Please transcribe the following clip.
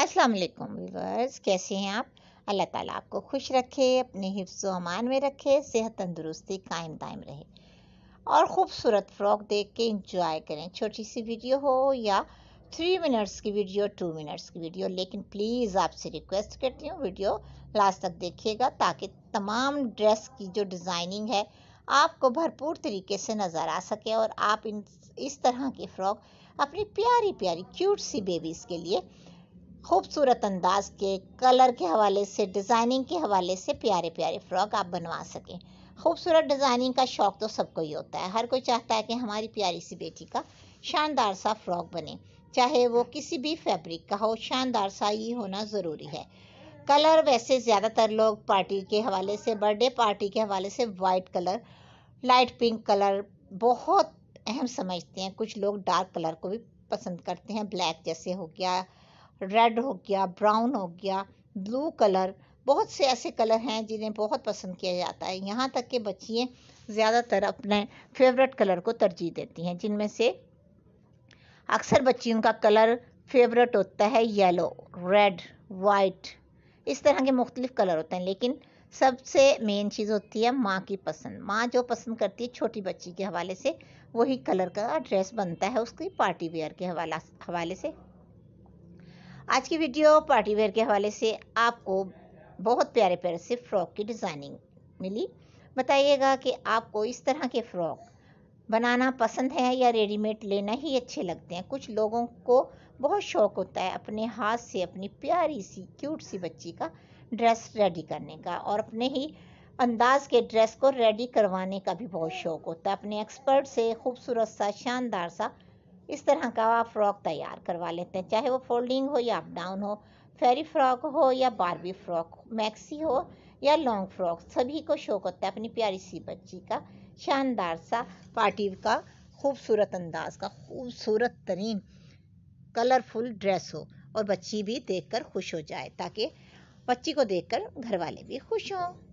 अस्सलाम वालेकुम व्यूवर्स कैसे हैं आप अल्लाह ताला आपको खुश रखे अपने हिफ्स अमान में रखे सेहत तंदुरुस्ती कायम दायम रहे और ख़ूबसूरत फ्रॉक देख के इंजॉय करें छोटी सी वीडियो हो या थ्री मिनट्स की वीडियो टू मिनट्स की वीडियो लेकिन प्लीज़ आपसे रिक्वेस्ट करती हूँ वीडियो लास्ट तक देखिएगा ताकि तमाम ड्रेस की जो डिज़ाइनिंग है आपको भरपूर तरीके से नज़र आ सके और आप इन इस तरह की फ़्रॉक अपनी प्यारी प्यारी क्यूट सी बेबीज़ के लिए खूबसूरत अंदाज के कलर के हवाले से डिज़ाइनिंग के हवाले से प्यारे प्यारे फ्रॉक आप बनवा सकें खूबसूरत डिज़ाइनिंग का शौक़ तो सबको ही होता है हर कोई चाहता है कि हमारी प्यारी सी बेटी का शानदार सा फ्रॉक बने चाहे वो किसी भी फैब्रिक का हो शानदार सा ही होना ज़रूरी है कलर वैसे ज़्यादातर लोग पार्टी के हवाले से बर्थडे पार्टी के हवाले से white colour light pink colour बहुत अहम समझते हैं कुछ लोग डार्क कलर को भी पसंद करते हैं ब्लैक जैसे हो गया रेड हो गया ब्राउन हो गया ब्लू कलर बहुत से ऐसे कलर हैं जिन्हें बहुत पसंद किया जाता है यहाँ तक कि बच्चियाँ ज़्यादातर अपने फेवरेट कलर को तरजीह देती हैं जिनमें से अक्सर बच्चियों का कलर फेवरेट होता है येलो रेड वाइट इस तरह के मुख्तलिफ कलर होते हैं लेकिन सबसे मेन चीज़ होती है माँ की पसंद माँ जो पसंद करती है छोटी बच्ची के हवाले से वही कलर का ड्रेस बनता है उसकी पार्टी वेयर के हवाला हवाले से आज की वीडियो पार्टी वेयर के हवाले से आपको बहुत प्यारे प्यारे से फ्रॉक की डिज़ाइनिंग मिली बताइएगा कि आपको इस तरह के फ्रॉक बनाना पसंद है या रेडीमेड लेना ही अच्छे लगते हैं कुछ लोगों को बहुत शौक़ होता है अपने हाथ से अपनी प्यारी सी क्यूट सी बच्ची का ड्रेस रेडी करने का और अपने ही अंदाज के ड्रेस को रेडी करवाने का भी बहुत शौक़ होता है अपने एक्सपर्ट से खूबसूरत सा शानदार सा इस तरह का आप फ्रॉक तैयार करवा लेते हैं चाहे वो फोल्डिंग हो या अप डाउन हो फेरी फ्रॉक हो या बारबी फ्रॉक मैक्सी हो या लॉन्ग फ्रॉक सभी को शौक होता है अपनी प्यारी सी बच्ची का शानदार सा पार्टी का खूबसूरत अंदाज का खूबसूरत तरीन कलरफुल ड्रेस हो और बच्ची भी देखकर खुश हो जाए ताकि बच्ची को देखकर घर वाले भी खुश हों